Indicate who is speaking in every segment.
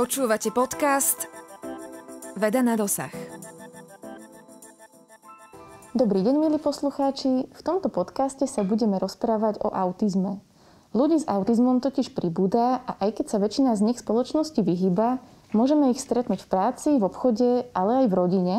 Speaker 1: Počúvate podcast Veda na dosah. Dobrý deň, milí poslucháči. V tomto podcaste sa budeme rozprávať o autizme. Ľudí s autizmom totiž pribúda a aj keď sa väčšina z nich spoločnosti vyhýba, môžeme ich stretnúť v práci, v obchode, ale aj v rodine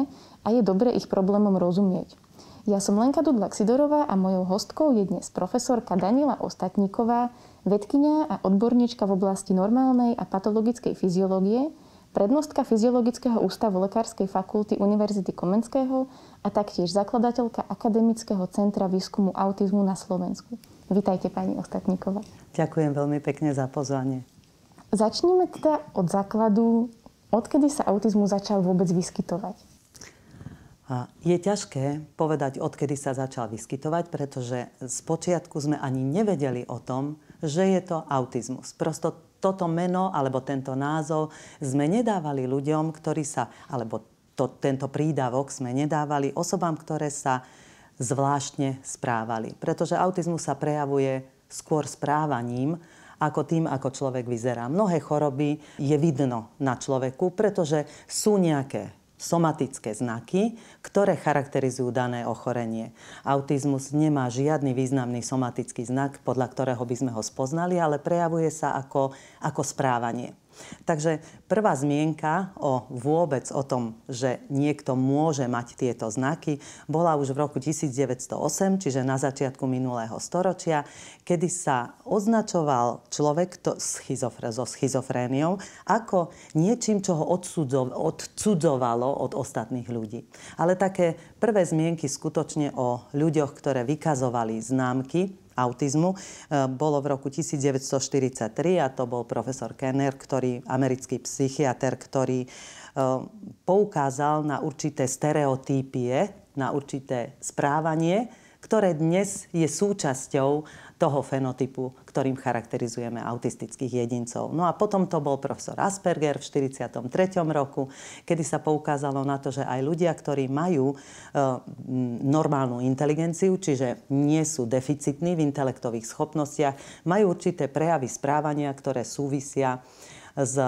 Speaker 1: a je dobre ich problémom rozumieť. Ja som Lenka Dudlak Sidorová a mojou hostkou je dnes profesorka Daniela Ostatníková, vedkynia a odborníčka v oblasti normálnej a patologickej fyziológie, prednostka Fyziologického ústavu Lekárskej fakulty Univerzity Komenského a taktiež zakladateľka Akademického centra výskumu autizmu na Slovensku. Vítajte pani Ostatníková.
Speaker 2: Ďakujem veľmi pekne za pozvanie.
Speaker 1: Začníme teda od základu, odkedy sa autizmu začal vôbec vyskytovať.
Speaker 2: Je ťažké povedať, odkedy sa začal vyskytovať, pretože z počiatku sme ani nevedeli o tom, že je to autizmus. Prosto toto meno alebo tento názov sme nedávali ľuďom, ktorí sa, alebo to, tento prídavok sme nedávali osobám, ktoré sa zvláštne správali. Pretože autizmus sa prejavuje skôr správaním, ako tým, ako človek vyzerá. Mnohé choroby je vidno na človeku, pretože sú nejaké somatické znaky, ktoré charakterizujú dané ochorenie. Autizmus nemá žiadny významný somatický znak, podľa ktorého by sme ho spoznali, ale prejavuje sa ako, ako správanie. Takže prvá zmienka o vôbec o tom, že niekto môže mať tieto znaky, bola už v roku 1908, čiže na začiatku minulého storočia, kedy sa označoval človek to, schizofre, so schizofréniou ako niečím, čo ho odcudzovalo od ostatných ľudí. Ale také prvé zmienky skutočne o ľuďoch, ktoré vykazovali známky autizmu e, bolo v roku 1943 a to bol profesor Kenner, ktorý, americký psychiatr, ktorý e, poukázal na určité stereotypie, na určité správanie, ktoré dnes je súčasťou toho fenotypu, ktorým charakterizujeme autistických jedincov. No a potom to bol profesor Asperger v 43. roku, kedy sa poukázalo na to, že aj ľudia, ktorí majú e, normálnu inteligenciu, čiže nie sú deficitní v intelektových schopnostiach, majú určité prejavy správania, ktoré súvisia s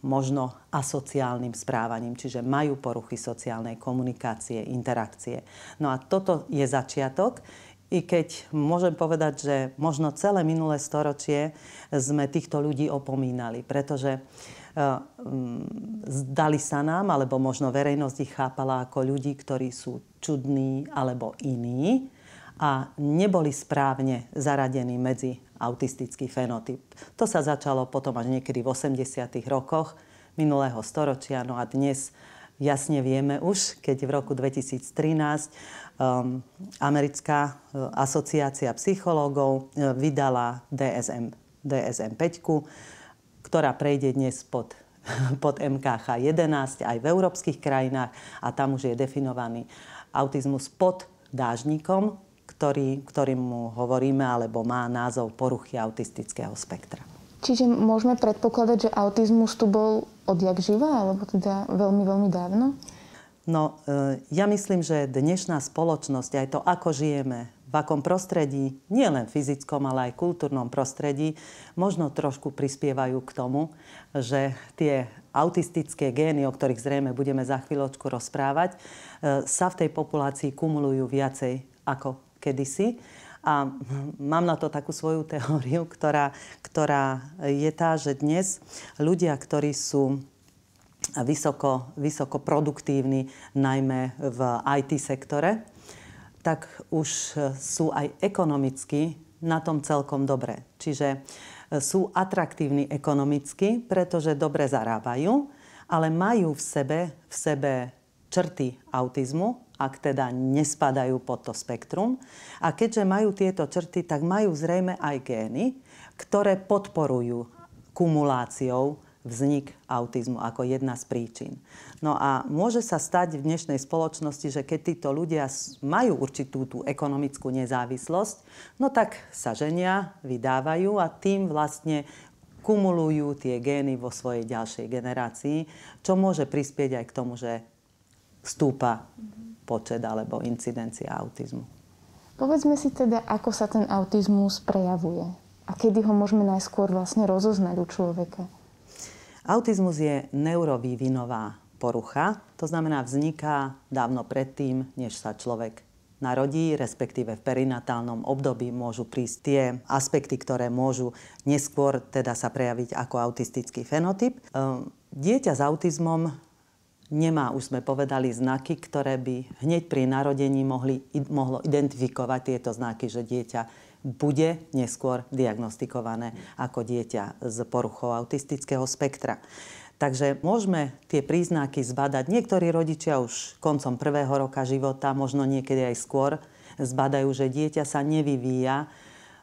Speaker 2: možno asociálnym správaním, čiže majú poruchy sociálnej komunikácie, interakcie. No a toto je začiatok, i keď môžem povedať, že možno celé minulé storočie sme týchto ľudí opomínali, pretože e, mm, zdali sa nám, alebo možno verejnosť ich chápala ako ľudí, ktorí sú čudní alebo iní a neboli správne zaradení medzi autistický fenotyp. To sa začalo potom až niekedy v 80. rokoch minulého storočia, no a dnes jasne vieme už, keď v roku 2013 um, Americká uh, asociácia psychológov uh, vydala DSM, DSM 5, ktorá prejde dnes pod pod MKH 11 aj v európskych krajinách a tam už je definovaný autizmus pod dážnikom, ktorý, ktorým mu hovoríme alebo má názov poruchy autistického spektra.
Speaker 1: Čiže môžeme predpokladať, že autizmus tu bol odjak živa, alebo teda veľmi, veľmi dávno?
Speaker 2: No, e, ja myslím, že dnešná spoločnosť, aj to, ako žijeme, v akom prostredí, nielen fyzickom, ale aj kultúrnom prostredí, možno trošku prispievajú k tomu, že tie autistické gény, o ktorých zrejme budeme za chvíľočku rozprávať, e, sa v tej populácii kumulujú viacej ako kedysi a mám na to takú svoju teóriu, ktorá, ktorá je tá, že dnes ľudia, ktorí sú vysoko, vysoko produktívni, najmä v IT sektore, tak už sú aj ekonomicky na tom celkom dobre. Čiže e, sú atraktívni ekonomicky, pretože dobre zarábajú, ale majú v sebe, v sebe črty autizmu, ak teda nespadajú pod to spektrum. A keďže majú tieto črty, tak majú zrejme aj gény, ktoré podporujú kumuláciou vznik autizmu ako jedna z príčin. No a môže sa stať v dnešnej spoločnosti, že keď títo ľudia majú určitú tú ekonomickú nezávislosť, no tak sa ženia, vydávajú a tým vlastne kumulujú tie gény vo svojej ďalšej generácii, čo môže prispieť aj k tomu, že stúpa počet alebo incidencia autizmu.
Speaker 1: Povedzme si teda, ako sa ten autizmus prejavuje a kedy ho môžeme najskôr vlastne rozoznať u človeka. Autizmus
Speaker 2: je neurovývinová porucha, to znamená vzniká dávno predtým, než sa človek narodí, respektíve v perinatálnom období môžu prísť tie aspekty, ktoré môžu neskôr teda sa prejaviť ako autistický fenotyp. Ehm, dieťa s autizmom nemá, už sme povedali, znaky, ktoré by hneď pri narodení mohli, mohlo identifikovať tieto znaky, že dieťa bude neskôr diagnostikované ako dieťa s poruchou autistického spektra. Takže môžeme tie príznaky zbadať. Niektorí rodičia už koncom prvého roka života, možno niekedy aj skôr, zbadajú, že dieťa sa nevyvíja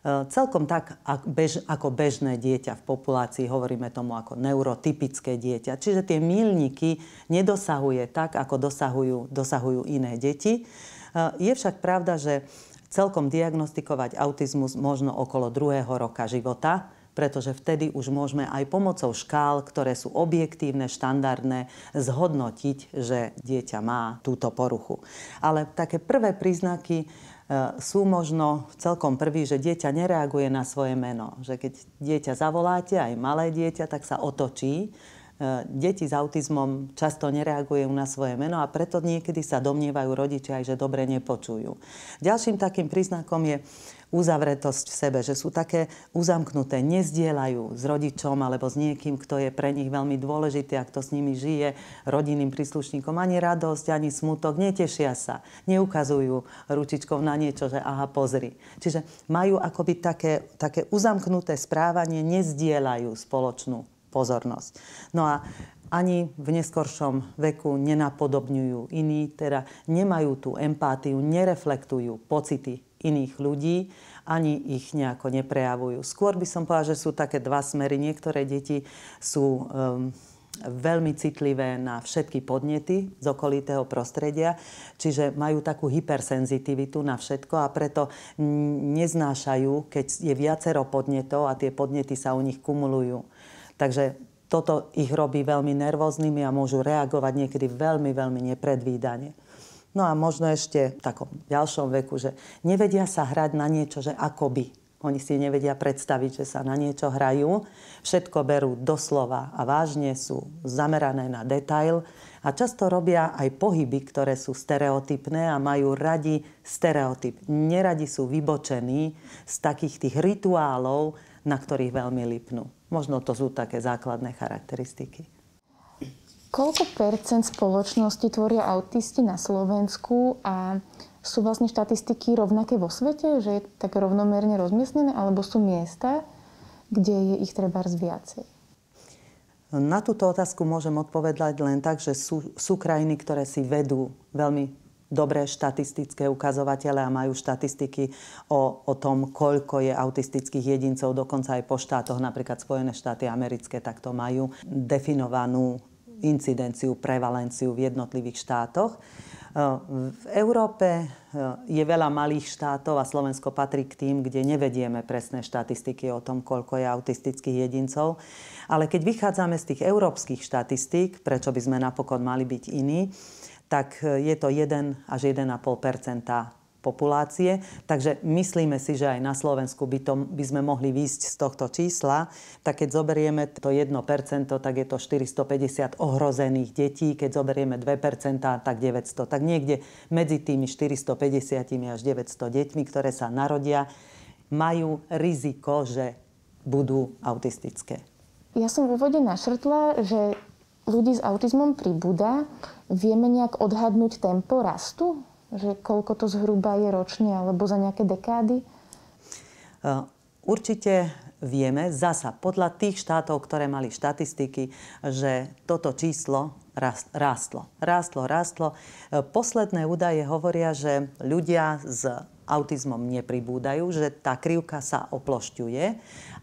Speaker 2: E, celkom tak ako bežné dieťa v populácii, hovoríme tomu ako neurotypické dieťa. Čiže tie milníky nedosahuje tak, ako dosahujú, dosahujú iné deti. E, je však pravda, že celkom diagnostikovať autizmus možno okolo druhého roka života, pretože vtedy už môžeme aj pomocou škál, ktoré sú objektívne, štandardné, zhodnotiť, že dieťa má túto poruchu. Ale také prvé príznaky Eh, sú možno celkom prví, že dieťa nereaguje na svoje meno. Že keď dieťa zavoláte, aj malé dieťa, tak sa otočí E, deti s autizmom často nereagujú na svoje meno a preto niekedy sa domnievajú rodičia aj, že dobre nepočujú. Ďalším takým príznakom je uzavretosť v sebe, že sú také uzamknuté, nezdielajú s rodičom alebo s niekým, kto je pre nich veľmi dôležitý a kto s nimi žije, rodinným príslušníkom ani radosť, ani smutok, netešia sa, neukazujú ručičkou na niečo, že aha, pozri. Čiže majú akoby také, také uzamknuté správanie, nezdielajú spoločnú pozornosť. No a ani v neskoršom veku nenapodobňujú iní, teda nemajú tú empátiu, nereflektujú pocity iných ľudí, ani ich nejako neprejavujú. Skôr by som povedala, že sú také dva smery. Niektoré deti sú... Um, veľmi citlivé na všetky podnety z okolitého prostredia, čiže majú takú hypersenzitivitu na všetko a preto neznášajú, keď je viacero podnetov a tie podnety sa u nich kumulujú. Takže toto ich robí veľmi nervóznymi a môžu reagovať niekedy veľmi, veľmi nepredvídane. No a možno ešte v takom ďalšom veku, že nevedia sa hrať na niečo, že akoby. Oni si nevedia predstaviť, že sa na niečo hrajú. Všetko berú doslova a vážne sú zamerané na detail a často robia aj pohyby, ktoré sú stereotypné a majú radi stereotyp. Neradi sú vybočení z takých tých rituálov, na ktorých veľmi lipnú. Možno to sú také základné charakteristiky.
Speaker 1: Koľko percent spoločnosti tvoria autisti na Slovensku a sú vlastne štatistiky rovnaké vo svete, že je tak rovnomerne rozmiestnené, alebo sú miesta, kde je ich treba viacej?
Speaker 2: Na túto otázku môžem odpovedať len tak, že sú, sú krajiny, ktoré si vedú veľmi dobré štatistické ukazovatele a majú štatistiky o, o tom, koľko je autistických jedincov, dokonca aj po štátoch, napríklad Spojené štáty americké, tak to majú definovanú incidenciu, prevalenciu v jednotlivých štátoch. E, v Európe e, je veľa malých štátov a Slovensko patrí k tým, kde nevedieme presné štatistiky o tom, koľko je autistických jedincov. Ale keď vychádzame z tých európskych štatistík, prečo by sme napokon mali byť iní, tak e, je to 1 až 1,5 populácie. Takže myslíme si, že aj na Slovensku by, to, by sme mohli výjsť z tohto čísla. Tak keď zoberieme to 1%, tak je to 450 ohrozených detí. Keď zoberieme 2%, tak 900. Tak niekde medzi tými 450 až 900 deťmi, ktoré sa narodia, majú riziko, že budú autistické.
Speaker 1: Ja som v úvode našrtla, že ľudí s autizmom pribúda, vieme nejak odhadnúť tempo rastu? Že koľko to zhruba je ročne alebo za nejaké dekády? E,
Speaker 2: určite vieme, zasa podľa tých štátov, ktoré mali štatistiky, že toto číslo rástlo. rastlo, rastlo. E, posledné údaje hovoria, že ľudia s autizmom nepribúdajú, že tá krivka sa oplošťuje,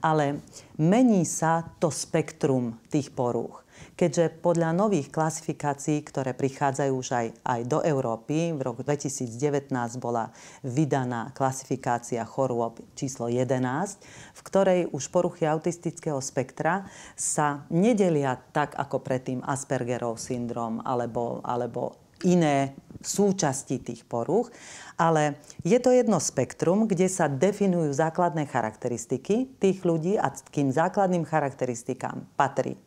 Speaker 2: ale mení sa to spektrum tých porúch keďže podľa nových klasifikácií, ktoré prichádzajú už aj, aj do Európy, v roku 2019 bola vydaná klasifikácia chorôb číslo 11, v ktorej už poruchy autistického spektra sa nedelia tak ako predtým Aspergerov syndrom alebo, alebo iné súčasti tých poruch, ale je to jedno spektrum, kde sa definujú základné charakteristiky tých ľudí a kým tým základným charakteristikám patrí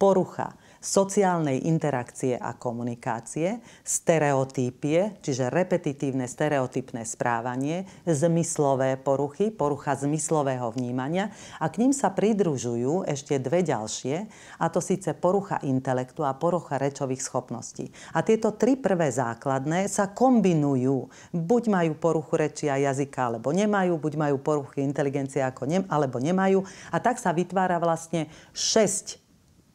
Speaker 2: porucha sociálnej interakcie a komunikácie, stereotypie, čiže repetitívne stereotypné správanie, zmyslové poruchy, porucha zmyslového vnímania a k ním sa pridružujú ešte dve ďalšie, a to síce porucha intelektu a porucha rečových schopností. A tieto tri prvé základné sa kombinujú. Buď majú poruchu reči a jazyka, alebo nemajú, buď majú poruchy inteligencie ako ne, alebo nemajú. A tak sa vytvára vlastne šesť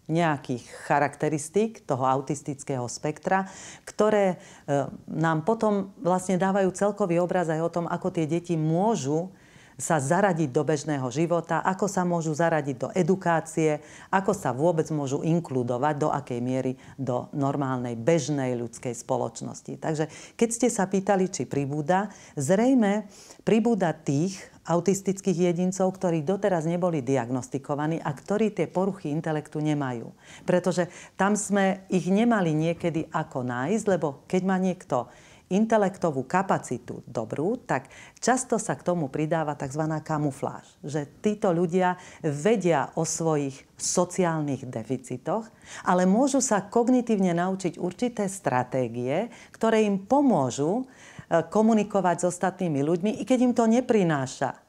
Speaker 2: nejakých charakteristík toho autistického spektra, ktoré e, nám potom vlastne dávajú celkový obraz aj o tom, ako tie deti môžu sa zaradiť do bežného života, ako sa môžu zaradiť do edukácie, ako sa vôbec môžu inkludovať, do akej miery do normálnej, bežnej ľudskej spoločnosti. Takže keď ste sa pýtali, či pribúda, zrejme pribúda tých autistických jedincov, ktorí doteraz neboli diagnostikovaní a ktorí tie poruchy intelektu nemajú. Pretože tam sme ich nemali niekedy ako nájsť, lebo keď má niekto intelektovú kapacitu dobrú, tak často sa k tomu pridáva tzv. kamufláž. Že títo ľudia vedia o svojich sociálnych deficitoch, ale môžu sa kognitívne naučiť určité stratégie, ktoré im pomôžu E, komunikovať s ostatnými ľuďmi, i keď im to neprináša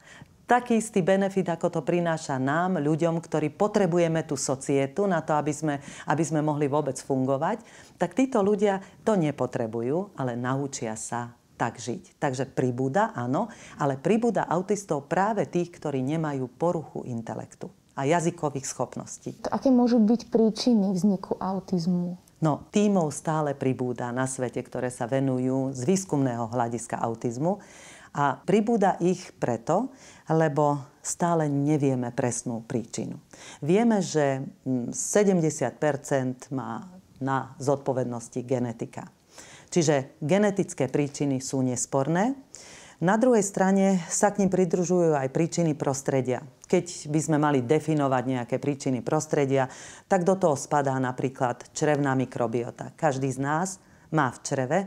Speaker 2: taký istý benefit, ako to prináša nám, ľuďom, ktorí potrebujeme tú societu na to, aby sme, aby sme mohli vôbec fungovať, tak títo ľudia to nepotrebujú, ale naučia sa tak žiť. Takže pribúda, áno, ale pribúda autistov práve tých, ktorí nemajú poruchu intelektu a jazykových schopností.
Speaker 1: To aké môžu byť príčiny vzniku autizmu?
Speaker 2: No, tímov stále pribúda na svete, ktoré sa venujú z výskumného hľadiska autizmu a pribúda ich preto, lebo stále nevieme presnú príčinu. Vieme, že 70 mm, má na zodpovednosti genetika. Čiže genetické príčiny sú nesporné, na druhej strane sa k ním pridružujú aj príčiny prostredia. Keď by sme mali definovať nejaké príčiny prostredia, tak do toho spadá napríklad črevná mikrobiota. Každý z nás má v čreve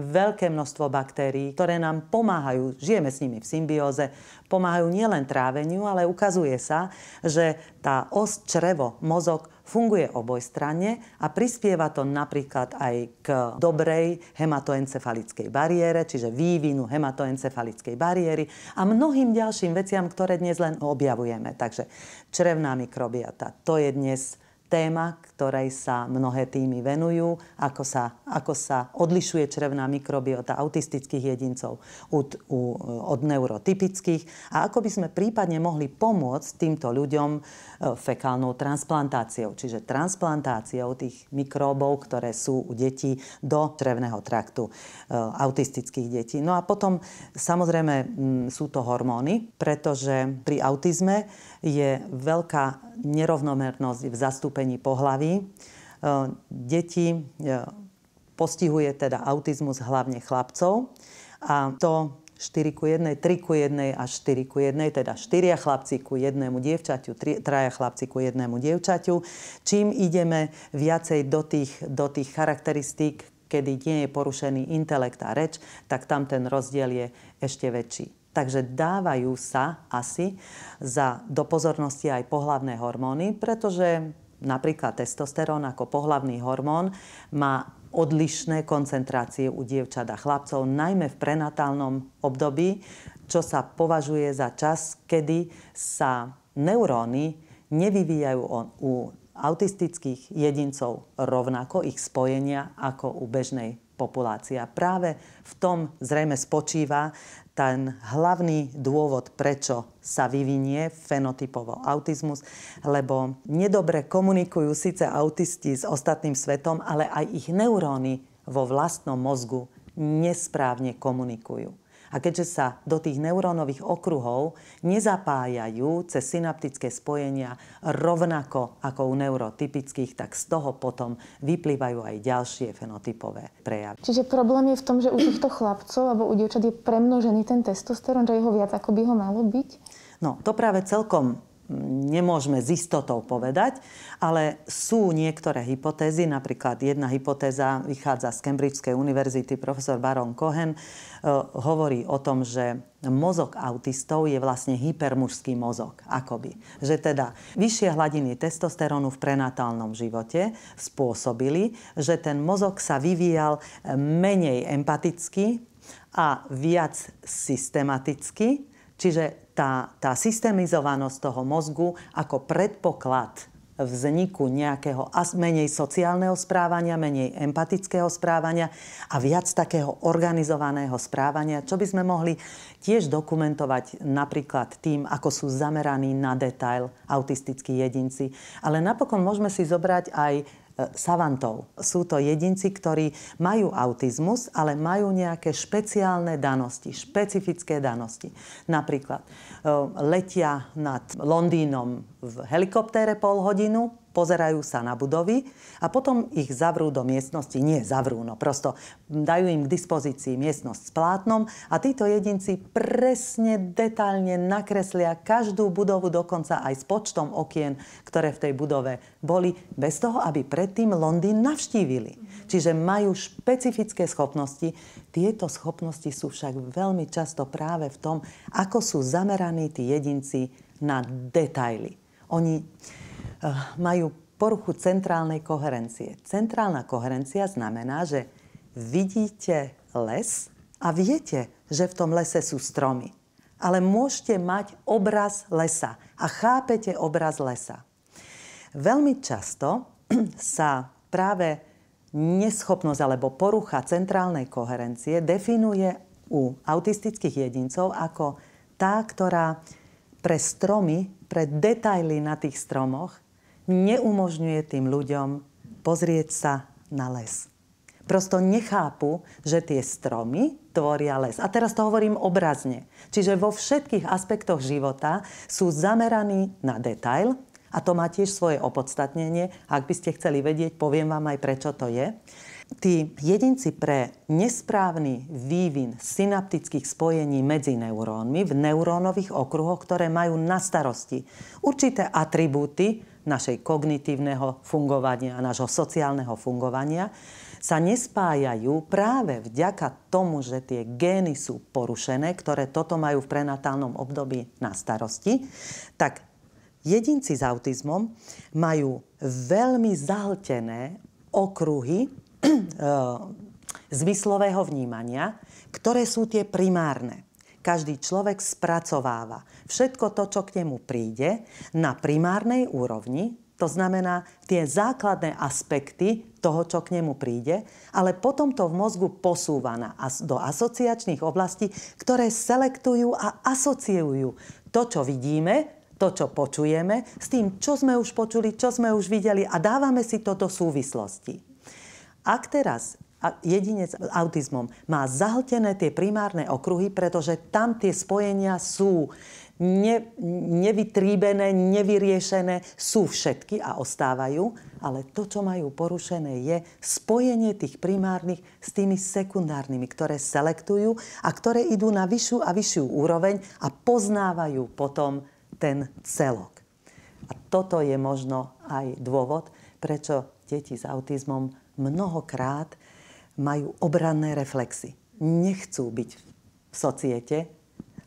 Speaker 2: veľké množstvo baktérií, ktoré nám pomáhajú, žijeme s nimi v symbióze, pomáhajú nielen tráveniu, ale ukazuje sa, že tá os črevo, mozog funguje obojstranne a prispieva to napríklad aj k dobrej hematoencefalickej bariére, čiže vývinu hematoencefalickej bariéry a mnohým ďalším veciam, ktoré dnes len objavujeme. Takže črevná mikrobiota, to je dnes téma, ktorej sa mnohé týmy venujú, ako sa, ako sa odlišuje črevná mikrobiota autistických jedincov od, u, od neurotypických a ako by sme prípadne mohli pomôcť týmto ľuďom e, fekálnou transplantáciou, čiže transplantáciou tých mikróbov, ktoré sú u detí do črevného traktu e, autistických detí. No a potom samozrejme sú to hormóny, pretože pri autizme je veľká nerovnomernosť v zastúpení zastúpení pohlaví. E, deti e, postihuje teda autizmus hlavne chlapcov a to 4 ku 1, 3 ku 1 a 4 ku 1, teda 4 chlapci ku jednému dievčaťu, 3 chlapci ku jednému dievčaťu. Čím ideme viacej do tých, do tých charakteristík, kedy nie je porušený intelekt a reč, tak tam ten rozdiel je ešte väčší. Takže dávajú sa asi za, do pozornosti aj pohlavné hormóny, pretože napríklad testosterón ako pohlavný hormón má odlišné koncentrácie u dievčat a chlapcov, najmä v prenatálnom období, čo sa považuje za čas, kedy sa neuróny nevyvíjajú u autistických jedincov rovnako, ich spojenia, ako u bežnej populácie. A práve v tom zrejme spočíva ten hlavný dôvod, prečo sa vyvinie fenotypovo autizmus, lebo nedobre komunikujú síce autisti s ostatným svetom, ale aj ich neuróny vo vlastnom mozgu nesprávne komunikujú. A keďže sa do tých neurónových okruhov nezapájajú cez synaptické spojenia rovnako ako u neurotypických, tak z toho potom vyplývajú aj ďalšie fenotypové prejavy. Čiže
Speaker 1: problém je v tom, že u týchto chlapcov alebo u dievčat je premnožený ten testosterón, že jeho viac ako by ho malo byť?
Speaker 2: No, to práve celkom nemôžeme z istotou povedať, ale sú niektoré hypotézy, napríklad jedna hypotéza vychádza z Cambridgeskej univerzity, profesor Baron Cohen e, hovorí o tom, že mozog autistov je vlastne hypermužský mozog, akoby. Že teda vyššie hladiny testosterónu v prenatálnom živote spôsobili, že ten mozog sa vyvíjal menej empaticky a viac systematicky, čiže tá, tá systemizovanosť toho mozgu ako predpoklad vzniku nejakého menej sociálneho správania, menej empatického správania a viac takého organizovaného správania, čo by sme mohli tiež dokumentovať napríklad tým, ako sú zameraní na detail autistickí jedinci. Ale napokon môžeme si zobrať aj E, savantov. Sú to jedinci, ktorí majú autizmus, ale majú nejaké špeciálne danosti, špecifické danosti. Napríklad e, letia nad Londýnom v helikoptére pol hodinu, pozerajú sa na budovy a potom ich zavrú do miestnosti. Nie zavrú, no prosto dajú im k dispozícii miestnosť s plátnom a títo jedinci presne detailne nakreslia každú budovu dokonca aj s počtom okien, ktoré v tej budove boli, bez toho, aby predtým Londýn navštívili. Čiže majú špecifické schopnosti. Tieto schopnosti sú však veľmi často práve v tom, ako sú zameraní tí jedinci na detaily. Oni eh, majú poruchu centrálnej koherencie. Centrálna koherencia znamená, že vidíte les a viete, že v tom lese sú stromy. Ale môžete mať obraz lesa a chápete obraz lesa. Veľmi často sa práve neschopnosť alebo porucha centrálnej koherencie definuje u autistických jedincov ako tá, ktorá pre stromy, pre detaily na tých stromoch, neumožňuje tým ľuďom pozrieť sa na les. Prosto nechápu, že tie stromy tvoria les. A teraz to hovorím obrazne. Čiže vo všetkých aspektoch života sú zameraní na detail, a to má tiež svoje opodstatnenie. Ak by ste chceli vedieť, poviem vám aj prečo to je tí jedinci pre nesprávny vývin synaptických spojení medzi neurónmi v neurónových okruhoch, ktoré majú na starosti určité atribúty našej kognitívneho fungovania a nášho sociálneho fungovania, sa nespájajú práve vďaka tomu, že tie gény sú porušené, ktoré toto majú v prenatálnom období na starosti, tak jedinci s autizmom majú veľmi zahltené okruhy Eh, zmyslového vnímania, ktoré sú tie primárne. Každý človek spracováva všetko to, čo k nemu príde na primárnej úrovni, to znamená tie základné aspekty toho, čo k nemu príde, ale potom to v mozgu posúva na, do asociačných oblastí, ktoré selektujú a asociujú to, čo vidíme, to, čo počujeme, s tým, čo sme už počuli, čo sme už videli a dávame si to do súvislosti. Ak teraz jedinec s autizmom má zahltené tie primárne okruhy, pretože tam tie spojenia sú ne, nevytríbené, nevyriešené, sú všetky a ostávajú, ale to, čo majú porušené, je spojenie tých primárnych s tými sekundárnymi, ktoré selektujú a ktoré idú na vyššiu a vyššiu úroveň a poznávajú potom ten celok. A toto je možno aj dôvod, prečo deti s autizmom mnohokrát majú obranné reflexy. Nechcú byť v societe,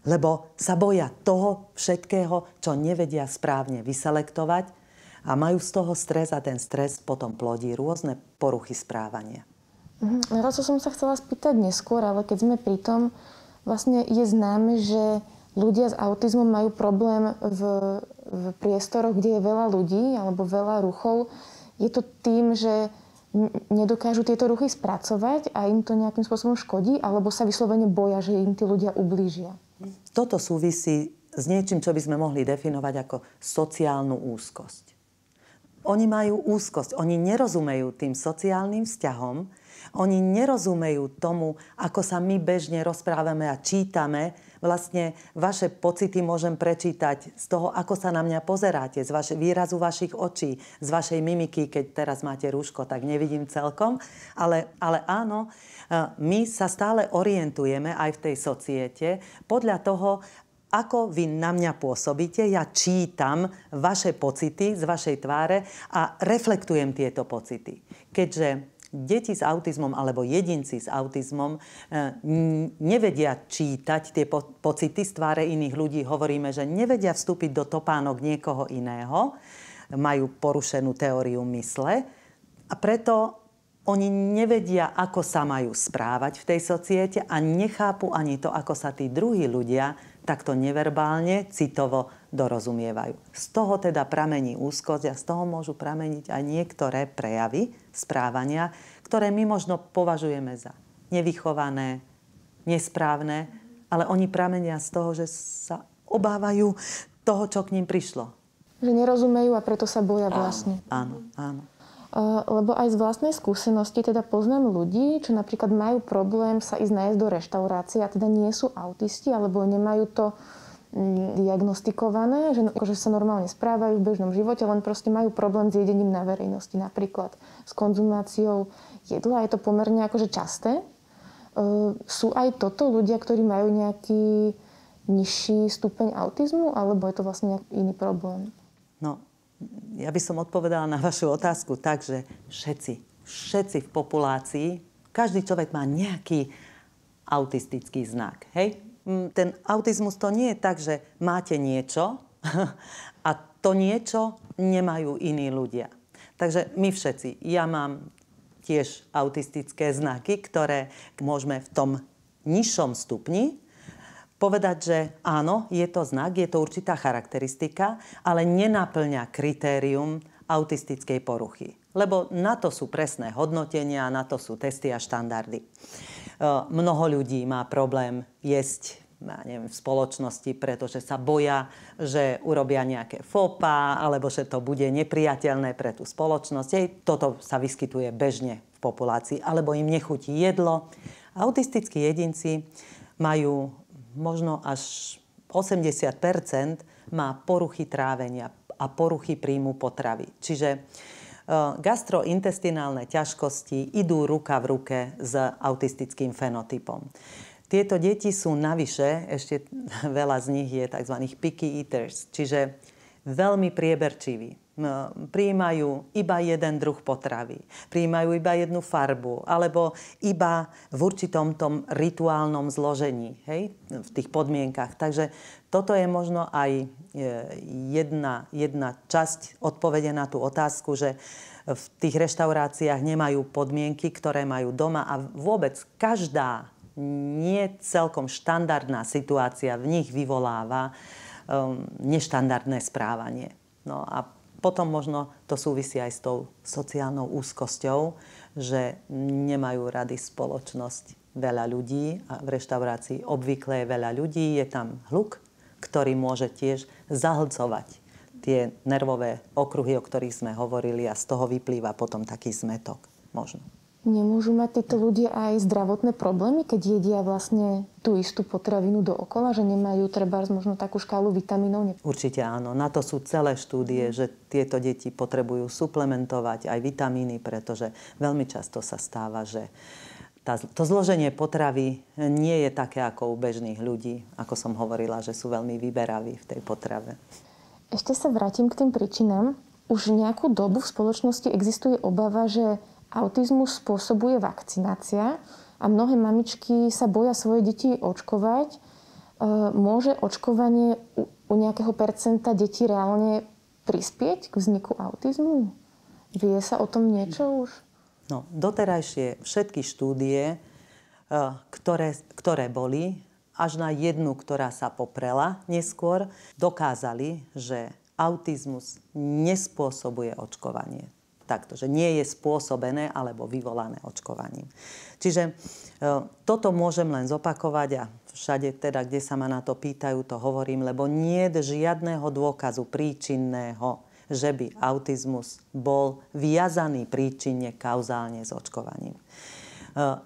Speaker 2: lebo sa boja toho všetkého, čo nevedia správne vyselektovať a majú z toho stres a ten stres potom plodí rôzne poruchy správania.
Speaker 1: Mhm. Raz som sa chcela spýtať neskôr, ale keď sme pri tom, vlastne je známe, že ľudia s autizmom majú problém v, v priestoroch, kde je veľa ľudí alebo veľa ruchov. Je to tým, že nedokážu tieto ruchy spracovať a im to nejakým spôsobom škodí, alebo sa vyslovene boja, že im tí ľudia ublížia.
Speaker 2: Toto súvisí s niečím, čo by sme mohli definovať ako sociálnu úzkosť. Oni majú úzkosť, oni nerozumejú tým sociálnym vzťahom, oni nerozumejú tomu, ako sa my bežne rozprávame a čítame vlastne vaše pocity môžem prečítať z toho, ako sa na mňa pozeráte, z vaše, výrazu vašich očí, z vašej mimiky, keď teraz máte rúško, tak nevidím celkom. Ale, ale áno, e, my sa stále orientujeme aj v tej societe podľa toho, ako vy na mňa pôsobíte, ja čítam vaše pocity z vašej tváre a reflektujem tieto pocity. Keďže deti s autizmom alebo jedinci s autizmom e, nevedia čítať tie po- pocity z tváre iných ľudí. Hovoríme, že nevedia vstúpiť do topánok niekoho iného, majú porušenú teóriu mysle a preto oni nevedia, ako sa majú správať v tej societe a nechápu ani to, ako sa tí druhí ľudia takto neverbálne, citovo dorozumievajú. Z toho teda pramení úzkosť a z toho môžu prameniť aj niektoré prejavy správania, ktoré my možno považujeme za nevychované, nesprávne, ale oni pramenia z toho, že sa obávajú toho, čo k ním prišlo.
Speaker 1: Že nerozumejú a preto sa boja vlastne.
Speaker 2: Áno, áno. áno
Speaker 1: eh, lebo aj z vlastnej skúsenosti teda poznám ľudí, čo napríklad majú problém sa ísť nájsť do reštaurácie a teda nie sú autisti alebo nemajú to diagnostikované, že, no, že akože sa normálne správajú v bežnom živote, len proste majú problém s jedením na verejnosti, napríklad s konzumáciou jedla. Je to pomerne akože časté. E, sú aj toto ľudia, ktorí majú nejaký nižší stupeň autizmu, alebo je to vlastne nejaký iný problém?
Speaker 2: No, ja by som odpovedala na vašu otázku tak, že všetci, všetci v populácii, každý človek má nejaký autistický znak, hej? Mm, ten autizmus to nie je tak, že máte niečo a to niečo nemajú iní ľudia. Takže my všetci, ja mám tiež autistické znaky, ktoré môžeme v tom nižšom stupni povedať, že áno, je to znak, je to určitá charakteristika, ale nenaplňa kritérium autistickej poruchy lebo na to sú presné hodnotenia, na to sú testy a štandardy. E, mnoho ľudí má problém jesť ja neviem, v spoločnosti, pretože sa boja, že urobia nejaké fopa, alebo že to bude nepriateľné pre tú spoločnosť. Ej, toto sa vyskytuje bežne v populácii. Alebo im nechutí jedlo. Autistickí jedinci majú možno až 80 má poruchy trávenia a poruchy príjmu potravy. Čiže E, gastrointestinálne ťažkosti idú ruka v ruke s autistickým fenotypom. Tieto deti sú navyše, ešte veľa z nich je tzv. picky eaters, čiže veľmi prieberčiví prijímajú iba jeden druh potravy, prijímajú iba jednu farbu, alebo iba v určitom tom rituálnom zložení, hej, v tých podmienkach. Takže toto je možno aj e, jedna, jedna časť odpovede na tú otázku, že v tých reštauráciách nemajú podmienky, ktoré majú doma a vôbec každá nie celkom štandardná situácia v nich vyvoláva um, neštandardné správanie. No a potom možno to súvisí aj s tou sociálnou úzkosťou, že nemajú rady spoločnosť veľa ľudí a v reštaurácii obvykle je veľa ľudí, je tam hluk, ktorý môže tiež zahlcovať tie nervové okruhy, o ktorých sme hovorili a z toho vyplýva potom taký zmetok možno.
Speaker 1: Nemôžu mať títo ľudia aj zdravotné problémy, keď jedia vlastne tú istú potravinu dookola, že nemajú treba možno takú škálu vitamínov?
Speaker 2: Určite áno. Na to sú celé štúdie, že tieto deti potrebujú suplementovať aj vitamíny, pretože veľmi často sa stáva, že tá, to zloženie potravy nie je také ako u bežných ľudí. Ako som hovorila, že sú veľmi vyberaví v tej potrave.
Speaker 1: Ešte sa vrátim k tým príčinám. Už nejakú dobu v spoločnosti existuje obava, že autizmus spôsobuje vakcinácia a mnohé mamičky sa boja svoje deti očkovať. E, môže očkovanie u nejakého percenta detí reálne prispieť k vzniku autizmu? Vie sa o tom niečo už?
Speaker 2: No, doterajšie všetky štúdie, e, ktoré, ktoré boli, až na jednu, ktorá sa poprela neskôr, dokázali, že autizmus nespôsobuje očkovanie. Takto, že nie je spôsobené alebo vyvolané očkovaním. Čiže e, toto môžem len zopakovať a všade teda, kde sa ma na to pýtajú, to hovorím, lebo nie je žiadného dôkazu príčinného, že by autizmus bol viazaný príčinne kauzálne s očkovaním. E,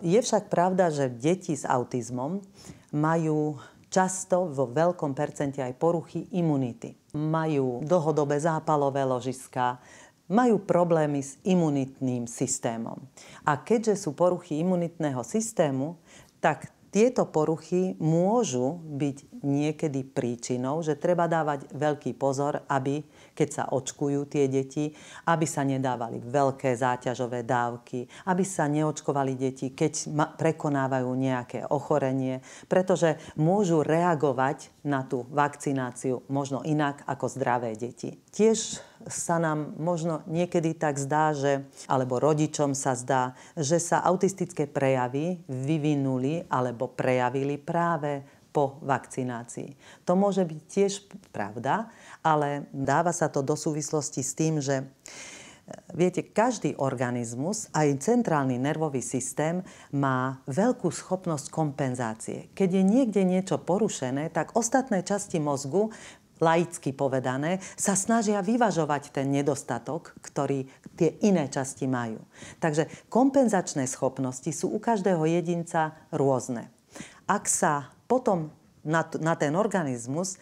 Speaker 2: je však pravda, že deti s autizmom majú často vo veľkom percente aj poruchy imunity. Majú dlhodobé zápalové ložiska, majú problémy s imunitným systémom. A keďže sú poruchy imunitného systému, tak tieto poruchy môžu byť niekedy príčinou, že treba dávať veľký pozor, aby keď sa očkujú tie deti, aby sa nedávali veľké záťažové dávky, aby sa neočkovali deti, keď prekonávajú nejaké ochorenie, pretože môžu reagovať na tú vakcináciu možno inak ako zdravé deti. Tiež sa nám možno niekedy tak zdá, že, alebo rodičom sa zdá, že sa autistické prejavy vyvinuli alebo prejavili práve po vakcinácii. To môže byť tiež pravda, ale dáva sa to do súvislosti s tým, že e, Viete, každý organizmus, aj centrálny nervový systém, má veľkú schopnosť kompenzácie. Keď je niekde niečo porušené, tak ostatné časti mozgu, laicky povedané, sa snažia vyvažovať ten nedostatok, ktorý tie iné časti majú. Takže kompenzačné schopnosti sú u každého jedinca rôzne. Ak sa potom na, na ten organizmus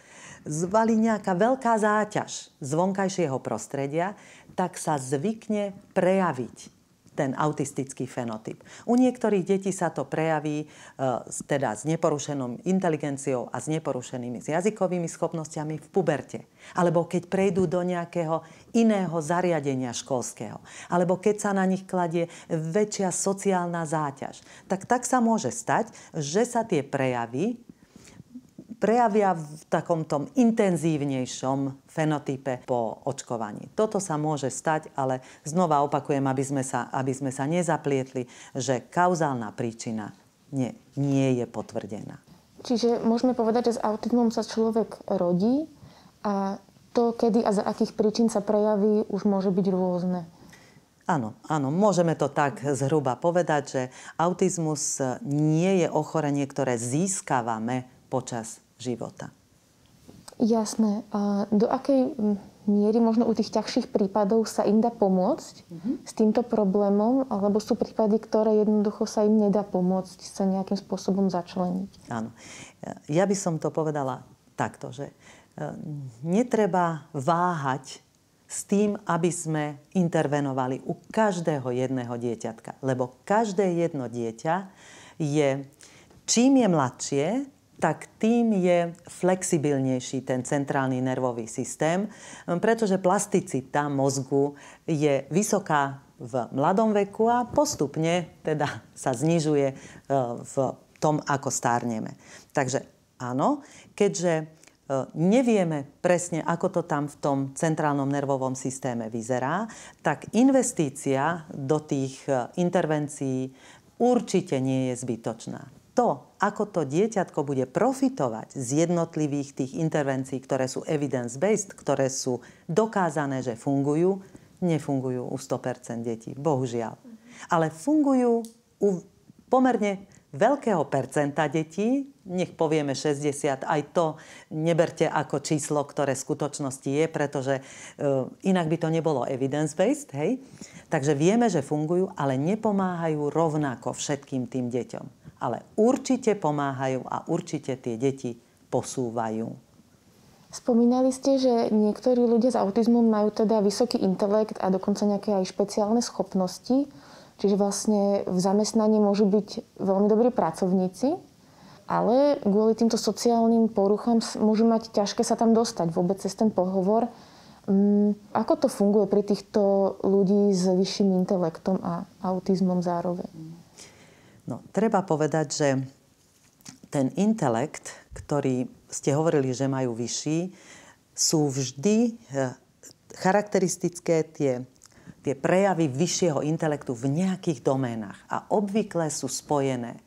Speaker 2: zvali nejaká veľká záťaž z vonkajšieho prostredia, tak sa zvykne prejaviť ten autistický fenotyp. U niektorých detí sa to prejaví e, teda s neporušenou inteligenciou a s neporušenými s jazykovými schopnosťami v puberte. Alebo keď prejdú do nejakého iného zariadenia školského. Alebo keď sa na nich kladie väčšia sociálna záťaž. Tak tak sa môže stať, že sa tie prejavy prejavia v takom tom intenzívnejšom fenotype po očkovaní. Toto sa môže stať, ale znova opakujem, aby sme sa, aby sme sa nezaplietli, že kauzálna príčina nie, nie je potvrdená.
Speaker 1: Čiže môžeme povedať, že s autizmom sa človek rodí a to, kedy a za akých príčin sa prejaví, už môže byť rôzne.
Speaker 2: Áno, áno, môžeme to tak zhruba povedať, že autizmus nie je ochorenie, ktoré získavame počas života.
Speaker 1: Jasné. A do akej miery možno u tých ťažších prípadov sa im dá pomôcť mm-hmm. s týmto problémom, alebo sú prípady, ktoré jednoducho sa im nedá pomôcť sa nejakým spôsobom začleniť?
Speaker 2: Áno. Ja by som to povedala takto, že e, netreba váhať s tým, aby sme intervenovali u každého jedného dieťatka. Lebo každé jedno dieťa je, čím je mladšie, tak tým je flexibilnejší ten centrálny nervový systém, pretože plasticita mozgu je vysoká v mladom veku a postupne teda sa znižuje e, v tom, ako stárneme. Takže áno, keďže e, nevieme presne, ako to tam v tom centrálnom nervovom systéme vyzerá, tak investícia do tých e, intervencií určite nie je zbytočná to, ako to dieťatko bude profitovať z jednotlivých tých intervencií, ktoré sú evidence-based, ktoré sú dokázané, že fungujú, nefungujú u 100% detí, bohužiaľ. Ale fungujú u pomerne veľkého percenta detí, nech povieme 60, aj to neberte ako číslo, ktoré v skutočnosti je, pretože uh, inak by to nebolo evidence-based, hej. Uh, Takže vieme, že fungujú, ale nepomáhajú rovnako všetkým tým deťom. Ale určite pomáhajú a určite tie deti posúvajú.
Speaker 1: Spomínali ste, že niektorí ľudia s autizmom majú teda vysoký intelekt a dokonca nejaké aj špeciálne schopnosti. Čiže vlastne v zamestnaní môžu byť veľmi dobrí pracovníci, ale kvôli týmto sociálnym poruchám môžu mať ťažké sa tam dostať vôbec cez ten pohovor Mm, ako to funguje pri týchto ľudí s vyšším intelektom a autizmom zároveň?
Speaker 2: No, treba povedať, že ten intelekt, ktorý ste hovorili, že majú vyšší, sú vždy e, charakteristické tie, tie prejavy vyššieho intelektu v nejakých doménach a obvykle sú spojené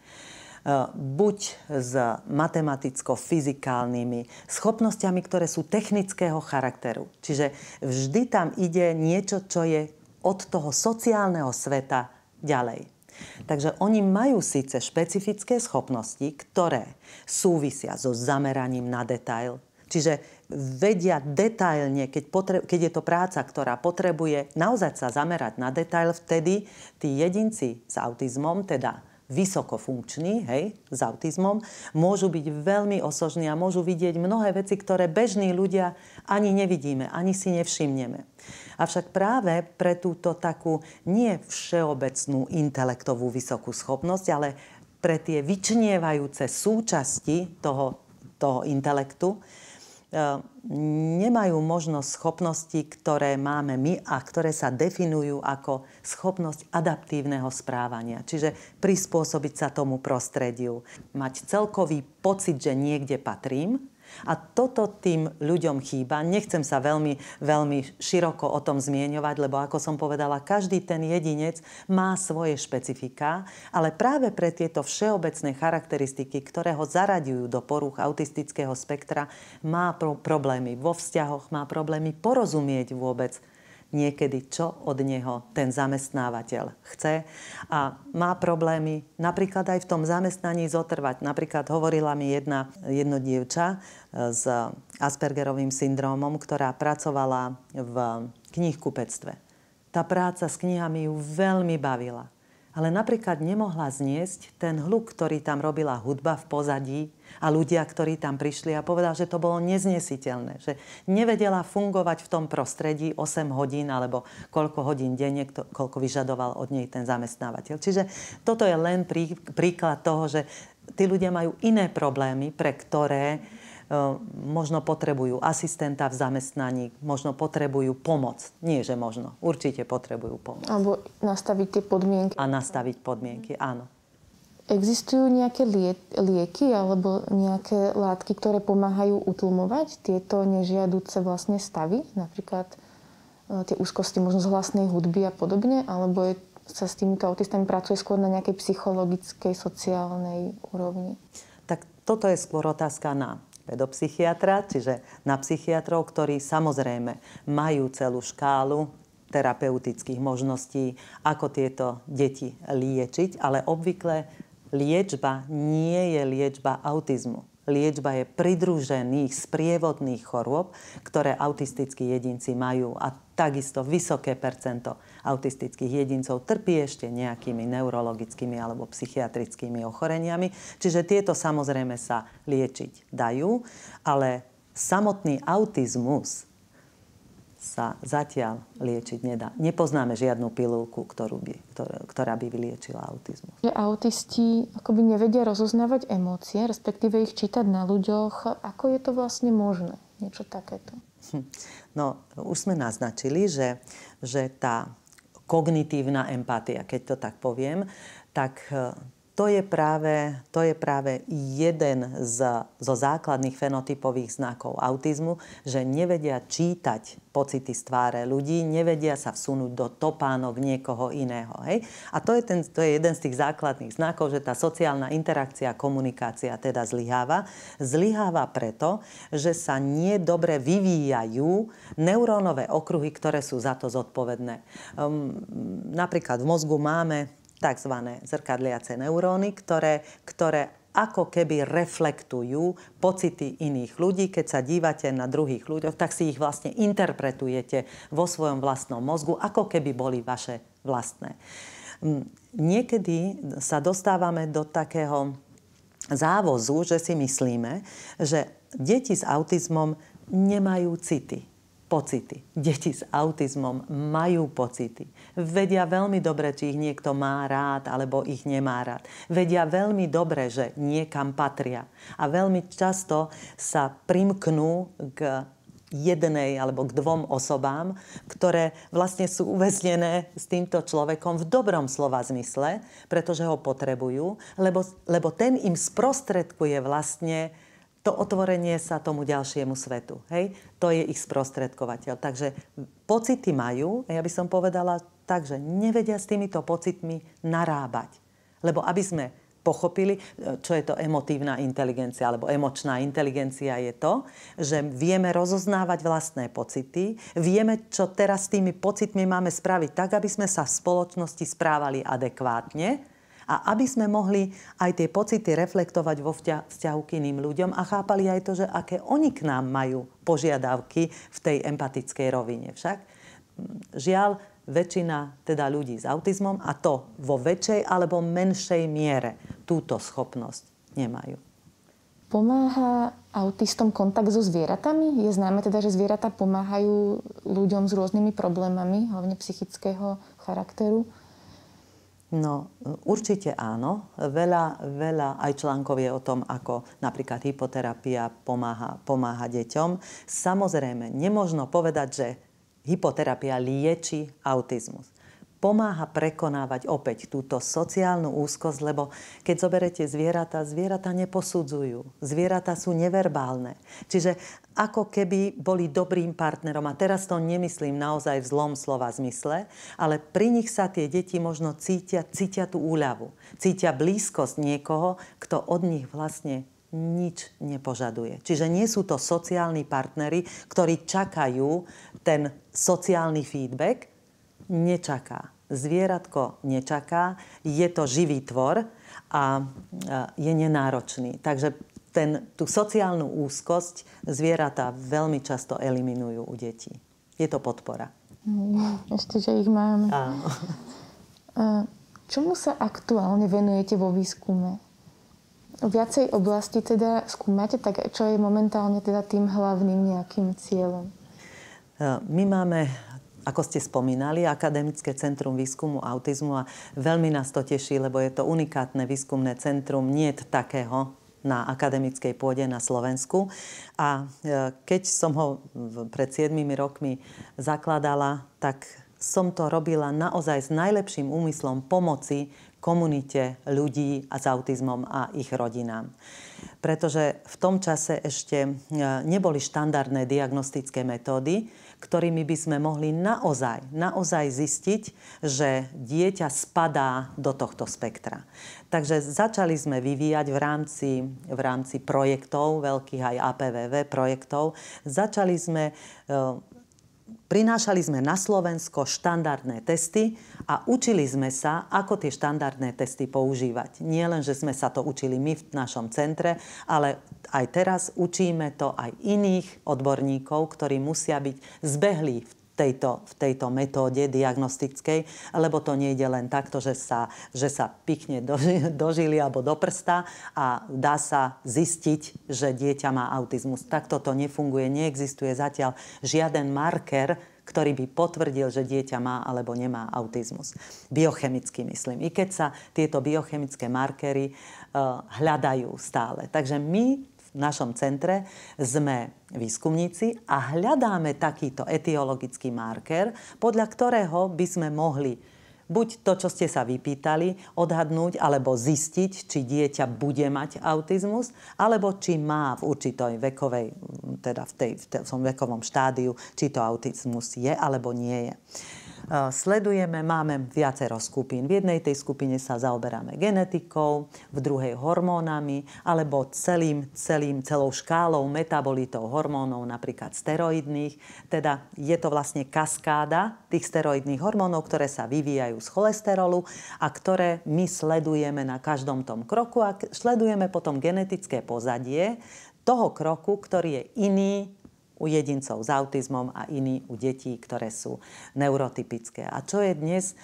Speaker 2: E, buď s matematicko-fyzikálnymi schopnosťami, ktoré sú technického charakteru. Čiže vždy tam ide niečo, čo je od toho sociálneho sveta ďalej. Takže oni majú síce špecifické schopnosti, ktoré súvisia so zameraním na detail. Čiže vedia detailne, keď, potre- keď je to práca, ktorá potrebuje naozaj sa zamerať na detail, vtedy tí jedinci s autizmom, teda vysokofunkční, hej, s autizmom, môžu byť veľmi osožní a môžu vidieť mnohé veci, ktoré bežní ľudia ani nevidíme, ani si nevšimneme. Avšak práve pre túto takú nie všeobecnú intelektovú vysokú schopnosť, ale pre tie vyčnievajúce súčasti toho, toho intelektu, Ehm, nemajú možnosť schopnosti, ktoré máme my a ktoré sa definujú ako schopnosť adaptívneho správania. Čiže prispôsobiť sa tomu prostrediu. Mať celkový pocit, že niekde patrím, a toto tým ľuďom chýba. Nechcem sa veľmi, veľmi široko o tom zmieňovať, lebo ako som povedala, každý ten jedinec má svoje špecifika, ale práve pre tieto všeobecné charakteristiky, ktoré ho zaraďujú do poruch autistického spektra, má pro- problémy vo vzťahoch, má problémy porozumieť vôbec niekedy, čo od neho ten zamestnávateľ chce a má problémy napríklad aj v tom zamestnaní zotrvať. Napríklad hovorila mi jedna, jedno dievča e, s Aspergerovým syndrómom, ktorá pracovala v knihkupectve. Tá práca s knihami ju veľmi bavila ale napríklad nemohla zniesť ten hluk, ktorý tam robila hudba v pozadí a ľudia, ktorí tam prišli a povedala, že to bolo neznesiteľné, že nevedela fungovať v tom prostredí 8 hodín alebo koľko hodín denne, koľko vyžadoval od nej ten zamestnávateľ. Čiže toto je len príklad toho, že tí ľudia majú iné problémy, pre ktoré Ehm, možno potrebujú asistenta v zamestnaní, možno potrebujú pomoc. Nie, že možno. Určite potrebujú pomoc.
Speaker 1: Alebo nastaviť tie podmienky.
Speaker 2: A nastaviť podmienky, mhm. áno.
Speaker 1: Existujú nejaké lieky alebo nejaké látky, ktoré pomáhajú utlmovať tieto nežiaduce vlastne stavy? Napríklad e, tie úzkosti možno z hlasnej hudby a podobne? Alebo je, sa s týmito autistami pracuje skôr na nejakej psychologickej, sociálnej úrovni?
Speaker 2: Tak toto je skôr otázka na pedopsychiatra, čiže na psychiatrov, ktorí samozrejme majú celú škálu terapeutických možností, ako tieto deti liečiť, ale obvykle liečba nie je liečba autizmu. Liečba je pridružených sprievodných chorôb, ktoré autistickí jedinci majú a takisto vysoké percento autistických jedincov trpí ešte nejakými neurologickými alebo psychiatrickými ochoreniami. Čiže tieto samozrejme sa liečiť dajú, ale samotný autizmus sa zatiaľ liečiť nedá. Nepoznáme žiadnu pilulku, ktorú by, ktorá by vyliečila autizmus.
Speaker 1: Že autisti akoby nevedia rozoznávať emócie, respektíve ich čítať na ľuďoch. Ako je to vlastne možné? Niečo takéto.
Speaker 2: Hm. No, už sme naznačili, že, že tá kognitívna empatia, keď to tak poviem, tak eh, to je práve, to je práve jeden z, zo základných fenotypových znakov autizmu, že nevedia čítať pocity z tváre ľudí, nevedia sa vsunúť do topánok niekoho iného. Hej? A to je, ten, to je jeden z tých základných znakov, že tá sociálna interakcia, komunikácia teda zlyháva. Zlyháva preto, že sa nedobre vyvíjajú neurónové okruhy, ktoré sú za to zodpovedné. Um, napríklad v mozgu máme tzv. zrkadliace neuróny, ktoré, ktoré ako keby reflektujú pocity iných ľudí. Keď sa dívate na druhých ľuďoch, tak si ich vlastne interpretujete vo svojom vlastnom mozgu, ako keby boli vaše vlastné. Mm, niekedy sa dostávame do takého závozu, že si myslíme, že deti s autizmom nemajú city pocity. Deti s autizmom majú pocity. Vedia veľmi dobre, či ich niekto má rád alebo ich nemá rád. Vedia veľmi dobre, že niekam patria. A veľmi často sa primknú k jednej alebo k dvom osobám, ktoré vlastne sú uväznené s týmto človekom v dobrom slova zmysle, pretože ho potrebujú, lebo, lebo ten im sprostredkuje vlastne to otvorenie sa tomu ďalšiemu svetu. Hej? To je ich sprostredkovateľ. Takže pocity majú, ja by som povedala tak, že nevedia s týmito pocitmi narábať. Lebo aby sme pochopili, e, čo je to emotívna inteligencia alebo emočná inteligencia je to, že vieme rozoznávať vlastné pocity, vieme, čo teraz s tými pocitmi máme spraviť tak, aby sme sa v spoločnosti správali adekvátne, a aby sme mohli aj tie pocity reflektovať vo vzťahu k iným ľuďom a chápali aj to, že aké oni k nám majú požiadavky v tej empatickej rovine. Však mm, žiaľ, väčšina teda ľudí s autizmom a to vo väčšej alebo menšej miere túto schopnosť nemajú.
Speaker 1: Pomáha autistom kontakt so zvieratami? Je známe teda, že zvieratá pomáhajú ľuďom s rôznymi problémami, hlavne psychického charakteru?
Speaker 2: No, e, určite áno. Veľa, veľa aj článkov je o tom, ako napríklad hypoterapia pomáha, pomáha deťom. Samozrejme, nemožno povedať, že hypoterapia lieči autizmus pomáha prekonávať opäť túto sociálnu úzkosť, lebo keď zoberete zvieratá, zvieratá neposudzujú. Zvieratá sú neverbálne. Čiže ako keby boli dobrým partnerom. A teraz to nemyslím naozaj v zlom slova zmysle, ale pri nich sa tie deti možno cítia, cítia tú úľavu. Cítia blízkosť niekoho, kto od nich vlastne nič nepožaduje. Čiže nie sú to sociálni partnery, ktorí čakajú ten sociálny feedback, nečaká. Zvieratko nečaká, je to živý tvor a je nenáročný. Takže ten, tú sociálnu úzkosť zvieratá veľmi často eliminujú u detí. Je to podpora.
Speaker 1: Mm, ešte, že ich máme. Áno. Čomu sa aktuálne venujete vo výskume? V viacej oblasti teda skúmate, tak čo je momentálne teda tým hlavným nejakým cieľom?
Speaker 2: E, my máme ako ste spomínali, Akademické centrum výskumu autizmu a veľmi nás to teší, lebo je to unikátne výskumné centrum, nie takého na akademickej pôde na Slovensku. A e, keď som ho pred 7 rokmi zakladala, tak som to robila naozaj s najlepším úmyslom pomoci komunite ľudí a s autizmom a ich rodinám. Pretože v tom čase ešte e, neboli štandardné diagnostické metódy, ktorými by sme mohli naozaj, naozaj zistiť, že dieťa spadá do tohto spektra. Takže začali sme vyvíjať v rámci, v rámci projektov, veľkých aj APVV projektov, začali sme e, Prinášali sme na Slovensko štandardné testy a učili sme sa, ako tie štandardné testy používať. Nie len, že sme sa to učili my v našom centre, ale aj teraz učíme to aj iných odborníkov, ktorí musia byť zbehlí v tejto, v tejto metóde diagnostickej, lebo to nejde len takto, že sa, že sa pichne do, do žily alebo do prsta a dá sa zistiť, že dieťa má autizmus. Takto to nefunguje, neexistuje zatiaľ žiaden marker, ktorý by potvrdil, že dieťa má alebo nemá autizmus. Biochemicky myslím. I keď sa tieto biochemické markery e, hľadajú stále. Takže my našom centre sme výskumníci a hľadáme takýto etiologický marker, podľa ktorého by sme mohli buď to, čo ste sa vypýtali, odhadnúť alebo zistiť, či dieťa bude mať autizmus, alebo či má v určitej vekovej, teda v, tej, v tom vekovom štádiu, či to autizmus je alebo nie je. Eh, sledujeme. Máme viacero skupín. V jednej tej skupine sa zaoberáme genetikou, v druhej hormónami alebo celým, celým, celou škálou metabolitov hormónov, napríklad steroidných. Teda je to vlastne kaskáda tých steroidných hormónov, ktoré sa vyvíjajú z cholesterolu a ktoré my sledujeme na každom tom kroku a sledujeme potom genetické pozadie toho kroku, ktorý je iný u jedincov s autizmom a iný u detí, ktoré sú neurotypické. A čo je dnes e,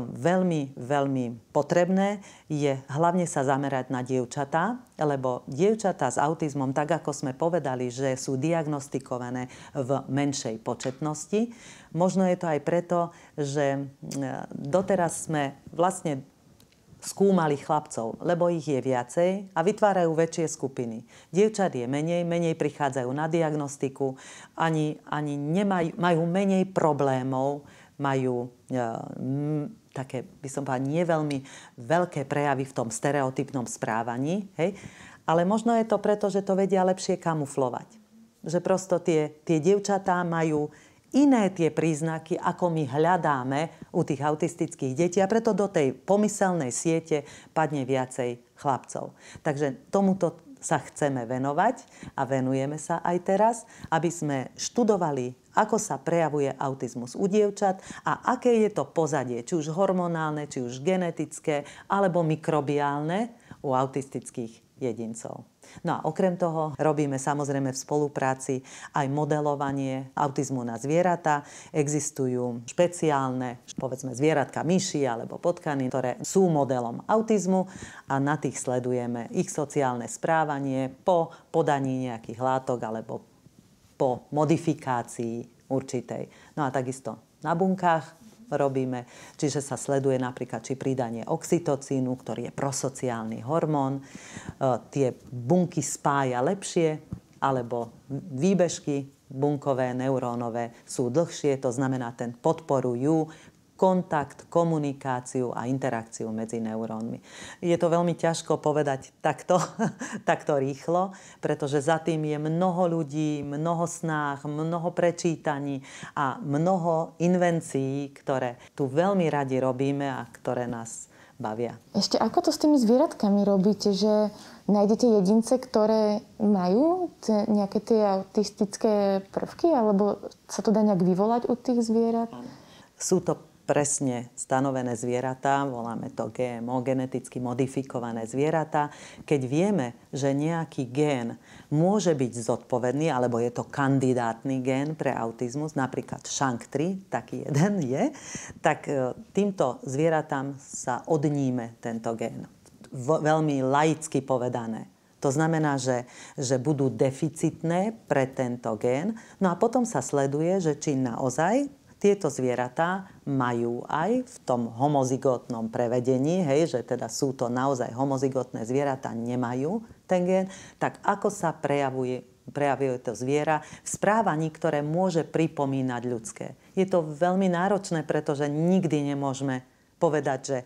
Speaker 2: veľmi, veľmi potrebné, je hlavne sa zamerať na dievčatá, lebo dievčatá s autizmom, tak ako sme povedali, že sú diagnostikované v menšej početnosti, možno je to aj preto, že e, doteraz sme vlastne skúmali chlapcov, lebo ich je viacej a vytvárajú väčšie skupiny. Dievčat je menej, menej prichádzajú na diagnostiku, ani, ani nemaj, majú menej problémov, majú e, m, také, by som povedala, nie veľmi veľké prejavy v tom stereotypnom správaní. Hej? Ale možno je to preto, že to vedia lepšie kamuflovať. Že prosto tie, tie dievčatá majú iné tie príznaky, ako my hľadáme u tých autistických detí a preto do tej pomyselnej siete padne viacej chlapcov. Takže tomuto sa chceme venovať a venujeme sa aj teraz, aby sme študovali, ako sa prejavuje autizmus u dievčat a aké je to pozadie, či už hormonálne, či už genetické alebo mikrobiálne u autistických jedincov. No a okrem toho robíme samozrejme v spolupráci aj modelovanie autizmu na zvieratá. Existujú špeciálne, povedzme zvieratka myši alebo potkany, ktoré sú modelom autizmu a na tých sledujeme ich sociálne správanie po podaní nejakých látok alebo po modifikácii určitej. No a takisto na bunkách robíme. Čiže sa sleduje napríklad, či pridanie oxytocínu, ktorý je prosociálny hormón, e, tie bunky spája lepšie, alebo výbežky bunkové, neurónové sú dlhšie, to znamená, ten podporujú kontakt, komunikáciu a interakciu medzi neurónmi. Je to veľmi ťažko povedať takto, takto rýchlo, pretože za tým je mnoho ľudí, mnoho snách, mnoho prečítaní a mnoho invencií, ktoré tu veľmi radi robíme a ktoré nás bavia.
Speaker 1: Ešte ako to s tými zvieratkami robíte, že nájdete jedince, ktoré majú nejaké tie autistické prvky, alebo sa to dá nejak vyvolať u tých zvierat?
Speaker 2: Sú to presne stanovené zvieratá, voláme to GMO, geneticky modifikované zvieratá, keď vieme, že nejaký gén môže byť zodpovedný, alebo je to kandidátny gén pre autizmus, napríklad SHANK3, taký jeden je, tak e, týmto zvieratám sa odníme tento gén. veľmi laicky povedané. To znamená, že, že budú deficitné pre tento gén. No a potom sa sleduje, že či naozaj tieto zvieratá majú aj v tom homozigotnom prevedení, hej, že teda sú to naozaj homozigotné zvieratá, nemajú ten gen, tak ako sa prejavuje prejavuje to zviera v správaní, ktoré môže pripomínať ľudské. Je to veľmi náročné, pretože nikdy nemôžeme povedať, že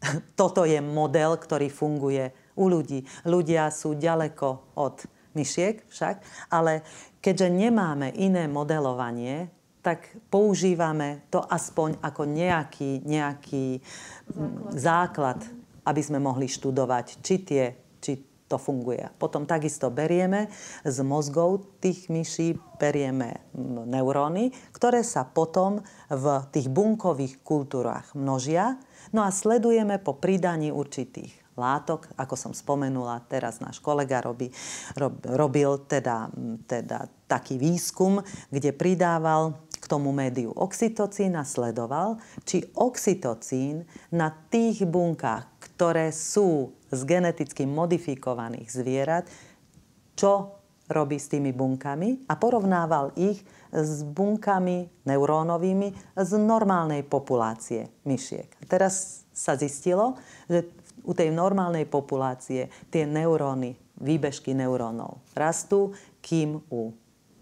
Speaker 2: toto je model, ktorý funguje u ľudí. Ľudia sú ďaleko od myšiek však, ale keďže nemáme iné modelovanie, tak používame to aspoň ako nejaký, nejaký základ. základ, aby sme mohli študovať, či tie, či to funguje. Potom takisto berieme z mozgov tých myší, berieme neuróny, ktoré sa potom v tých bunkových kultúrach množia. No a sledujeme po pridaní určitých látok, ako som spomenula, teraz náš kolega robí, rob, robil teda, teda taký výskum, kde pridával tomu médiu oxytocín a sledoval, či oxytocín na tých bunkách, ktoré sú z geneticky modifikovaných zvierat, čo robí s tými bunkami a porovnával ich s bunkami neurónovými z normálnej populácie myšiek. Teraz sa zistilo, že u tej normálnej populácie tie neuróny, výbežky neurónov rastú, kým u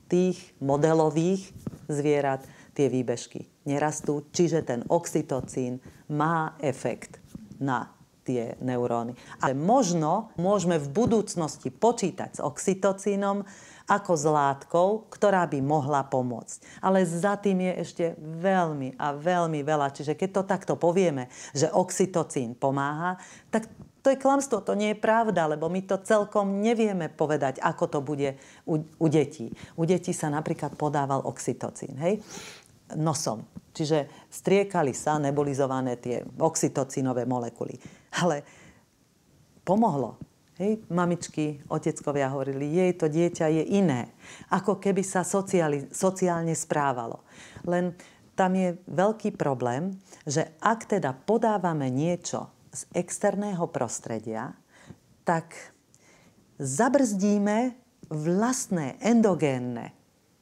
Speaker 2: tých modelových zvierat tie výbežky nerastú, čiže ten oxytocín má efekt na tie neuróny. Ale možno môžeme v budúcnosti počítať s oxytocínom ako s látkou, ktorá by mohla pomôcť. Ale za tým je ešte veľmi a veľmi veľa. Čiže keď to takto povieme, že oxytocín pomáha, tak to je klamstvo, to nie je pravda, lebo my to celkom nevieme povedať, ako to bude u, u detí. U detí sa napríklad podával oxytocín, hej? nosom. Čiže striekali sa nebolizované tie oxytocínové molekuly. Ale pomohlo. Hej, mamičky, oteckovia hovorili, jej to dieťa je iné. Ako keby sa sociali, sociálne správalo. Len tam je veľký problém, že ak teda podávame niečo, z externého prostredia, tak zabrzdíme vlastné endogénne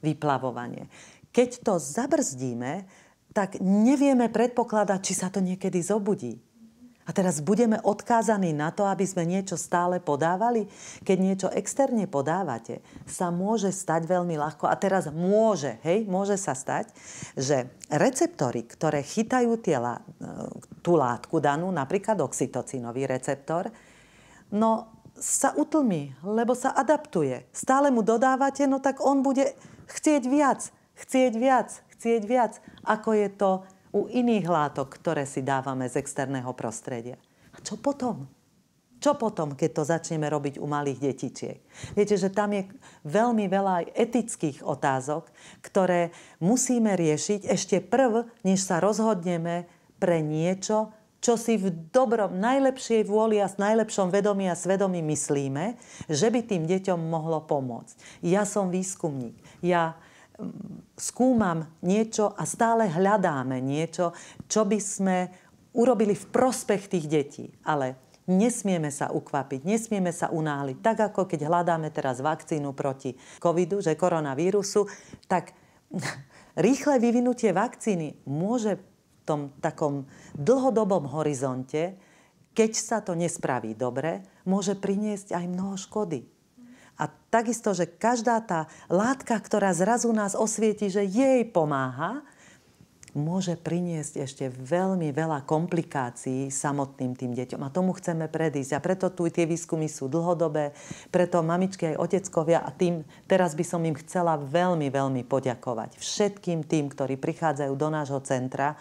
Speaker 2: vyplavovanie. Keď to zabrzdíme, tak nevieme predpokladať, či sa to niekedy zobudí. A teraz budeme odkázaní na to, aby sme niečo stále podávali. Keď niečo externe podávate, sa môže stať veľmi ľahko. A teraz môže, hej, môže sa stať, že receptory, ktoré chytajú tie tú látku danú, napríklad oxytocínový receptor, no sa utlmi, lebo sa adaptuje. Stále mu dodávate, no tak on bude chcieť viac, chcieť viac, chcieť viac, ako je to u iných látok, ktoré si dávame z externého prostredia. A čo potom? Čo potom, keď to začneme robiť u malých detičiek? Viete, že tam je veľmi veľa aj etických otázok, ktoré musíme riešiť ešte prv, než sa rozhodneme pre niečo, čo si v dobrom, najlepšej vôli a s najlepšom vedomí a svedomí myslíme, že by tým deťom mohlo pomôcť. Ja som výskumník. Ja mm, skúmam niečo a stále hľadáme niečo, čo by sme urobili v prospech tých detí. Ale nesmieme sa ukvapiť, nesmieme sa unáliť. Tak ako keď hľadáme teraz vakcínu proti covidu, že koronavírusu, tak rýchle vyvinutie vakcíny môže tom takom dlhodobom horizonte, keď sa to nespraví dobre, môže priniesť aj mnoho škody. A takisto, že každá tá látka, ktorá zrazu nás osvieti, že jej pomáha, môže priniesť ešte veľmi veľa komplikácií samotným tým deťom. A tomu chceme predísť. A preto tu tie výskumy sú dlhodobé, preto mamičky aj oteckovia a tým teraz by som im chcela veľmi, veľmi poďakovať. Všetkým tým, ktorí prichádzajú do nášho centra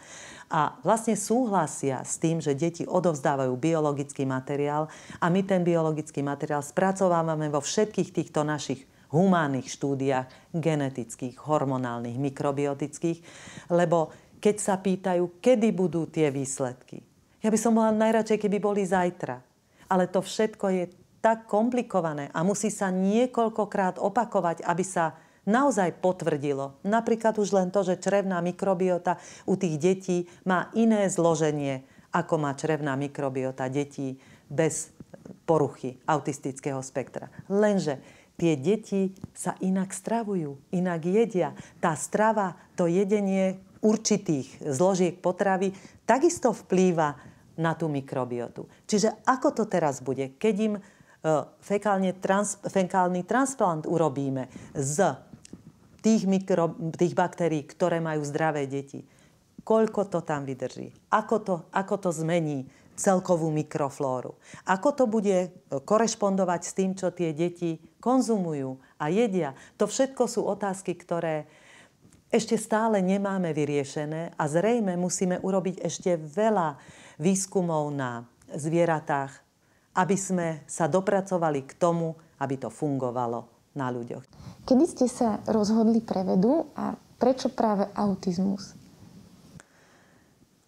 Speaker 2: a vlastne súhlasia s tým, že deti odovzdávajú biologický materiál a my ten biologický materiál spracovávame vo všetkých týchto našich humánnych štúdiách genetických, hormonálnych, mikrobiotických, lebo keď sa pýtajú, kedy budú tie výsledky. Ja by som bola najradšej, keby boli zajtra. Ale to všetko je tak komplikované a musí sa niekoľkokrát opakovať, aby sa naozaj potvrdilo. Napríklad už len to, že črevná mikrobiota u tých detí má iné zloženie, ako má črevná mikrobiota detí bez poruchy autistického spektra. Lenže tie deti sa inak stravujú, inak jedia. Tá strava, to jedenie určitých zložiek potravy takisto vplýva na tú mikrobiotu. Čiže ako to teraz bude? Keď im e, fekálny transplant urobíme z tých, mikro, tých baktérií, ktoré majú zdravé deti. Koľko to tam vydrží? Ako to, ako to zmení celkovú mikroflóru? Ako to bude e, korešpondovať s tým, čo tie deti konzumujú a jedia? To všetko sú otázky, ktoré ešte stále nemáme vyriešené a zrejme musíme urobiť ešte veľa výskumov na zvieratách, aby sme sa dopracovali k tomu, aby to fungovalo na ľuďoch.
Speaker 1: Kedy ste sa rozhodli pre vedu a prečo práve autizmus?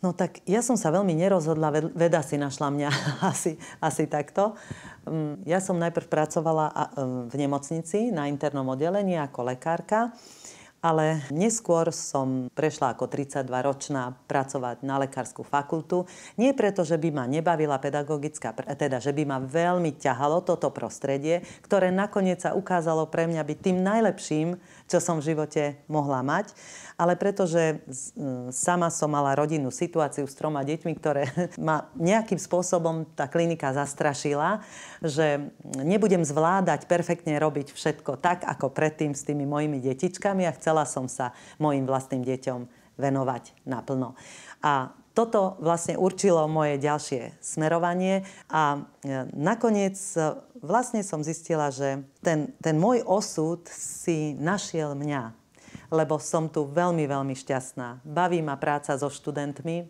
Speaker 2: No tak ja som sa veľmi nerozhodla, veda si našla mňa asi, asi takto. Mm, ja som najprv pracovala v nemocnici na internom oddelení ako lekárka ale neskôr som prešla ako 32-ročná pracovať na lekárskú fakultu. Nie preto, že by ma nebavila pedagogická, teda že by ma veľmi ťahalo toto prostredie, ktoré nakoniec sa ukázalo pre mňa byť tým najlepším, čo som v živote mohla mať, ale pretože sama som mala rodinnú situáciu s troma deťmi, ktoré ma nejakým spôsobom tá klinika zastrašila, že nebudem zvládať perfektne robiť všetko tak, ako predtým s tými mojimi detičkami a chcela chcela som sa mojim vlastným deťom venovať naplno. A toto vlastne určilo moje ďalšie smerovanie a e, nakoniec e, vlastne som zistila, že ten, ten môj osud si našiel mňa, lebo som tu veľmi, veľmi šťastná. Baví ma práca so študentmi, e,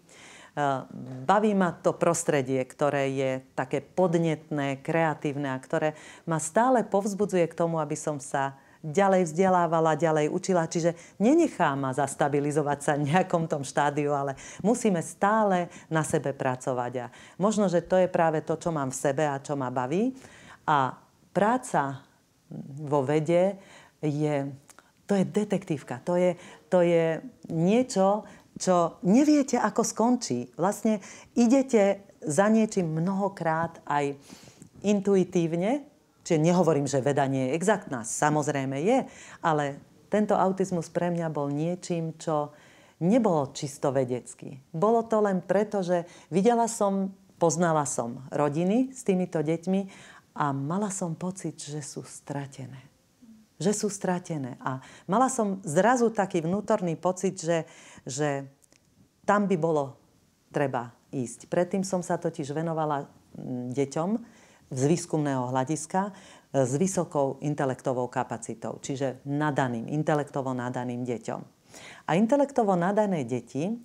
Speaker 2: baví ma to prostredie, ktoré je také podnetné, kreatívne a ktoré ma stále povzbudzuje k tomu, aby som sa ďalej vzdelávala, ďalej učila. Čiže nenechá ma zastabilizovať sa v nejakom tom štádiu, ale musíme stále na sebe pracovať. A možno, že to je práve to, čo mám v sebe a čo ma baví. A práca vo vede je, to je detektívka, to je, to je niečo, čo neviete, ako skončí. Vlastne idete za niečím mnohokrát aj intuitívne, Čiže nehovorím, že veda nie je exaktná, samozrejme je, ale tento autizmus pre mňa bol niečím, čo nebolo čisto vedecký. Bolo to len preto, že videla som, poznala som rodiny s týmito deťmi a mala som pocit, že sú stratené. Že sú stratené. A mala som zrazu taký vnútorný pocit, že, že tam by bolo treba ísť. Predtým som sa totiž venovala mm, deťom, z výskumného hľadiska e, s vysokou intelektovou kapacitou, čiže nadaným, intelektovo nadaným deťom. A intelektovo nadané deti e,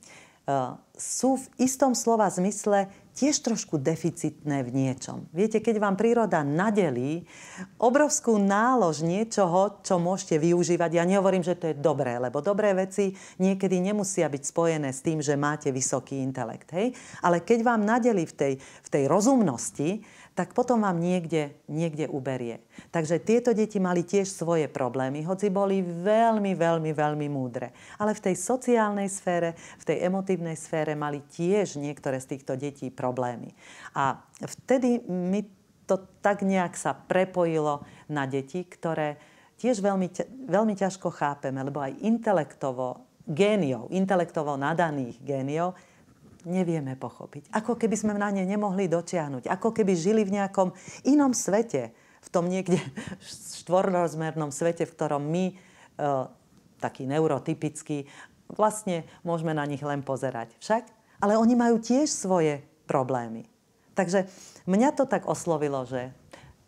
Speaker 2: sú v istom slova zmysle tiež trošku deficitné v niečom. Viete, keď vám príroda nadelí obrovskú nálož niečoho, čo môžete využívať, ja nehovorím, že to je dobré, lebo dobré veci niekedy nemusia byť spojené s tým, že máte vysoký intelekt. Hej? Ale keď vám nadelí v tej, v tej rozumnosti, tak potom vám niekde, niekde uberie. Takže tieto deti mali tiež svoje problémy, hoci boli veľmi, veľmi, veľmi múdre. Ale v tej sociálnej sfére, v tej emotívnej sfére mali tiež niektoré z týchto detí problémy. A vtedy mi to tak nejak sa prepojilo na deti, ktoré tiež veľmi, veľmi ťažko chápeme, lebo aj intelektovo géniov, intelektovo nadaných géniov, nevieme pochopiť. Ako keby sme na ne nemohli dotiahnuť. Ako keby žili v nejakom inom svete. V tom niekde štvorrozmernom svete, v ktorom my, e, taký neurotypický, vlastne môžeme na nich len pozerať. Však? Ale oni majú tiež svoje problémy. Takže mňa to tak oslovilo, že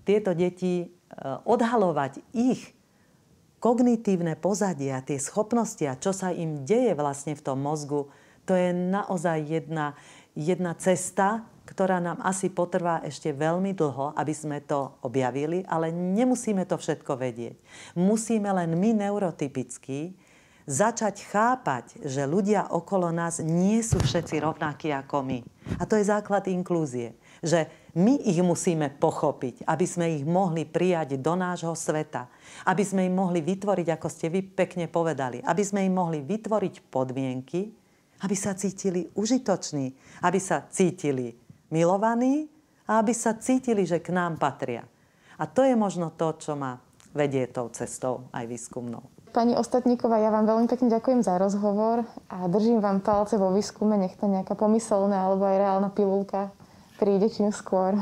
Speaker 2: tieto deti e, odhalovať ich kognitívne pozadia, tie schopnosti a čo sa im deje vlastne v tom mozgu, to je naozaj jedna, jedna cesta, ktorá nám asi potrvá ešte veľmi dlho, aby sme to objavili, ale nemusíme to všetko vedieť. Musíme len my, neurotypicky začať chápať, že ľudia okolo nás nie sú všetci rovnakí ako my. A to je základ inklúzie. Že my ich musíme pochopiť, aby sme ich mohli prijať do nášho sveta. Aby sme im mohli vytvoriť, ako ste vy pekne povedali, aby sme im mohli vytvoriť podmienky, aby sa cítili užitoční, aby sa cítili milovaní a aby sa cítili, že k nám patria. A to je možno to, čo ma vedie tou cestou aj výskumnou.
Speaker 1: Pani Ostatníková, ja vám veľmi pekne ďakujem za rozhovor a držím vám palce vo výskume, nech to nejaká pomyselná alebo aj reálna pilulka príde čím skôr.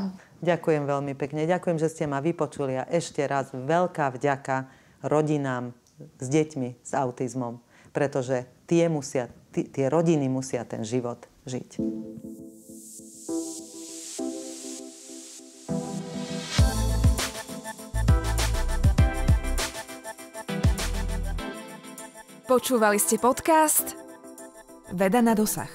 Speaker 2: Ďakujem veľmi pekne. Ďakujem, že ste ma vypočuli a ešte raz veľká vďaka rodinám s deťmi s autizmom, pretože tie musia tie rodiny musia ten život žiť.
Speaker 1: Počúvali ste podcast Veda na dosah.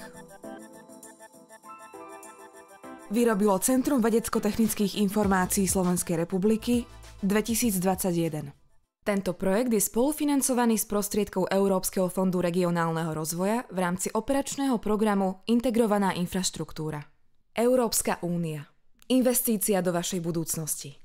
Speaker 1: Vyrobilo Centrum vedecko-technických informácií Slovenskej republiky 2021. Tento projekt je spolufinancovaný z prostriedkov Európskeho fondu regionálneho rozvoja v rámci operačného programu Integrovaná infraštruktúra. Európska únia. Investícia do vašej budúcnosti.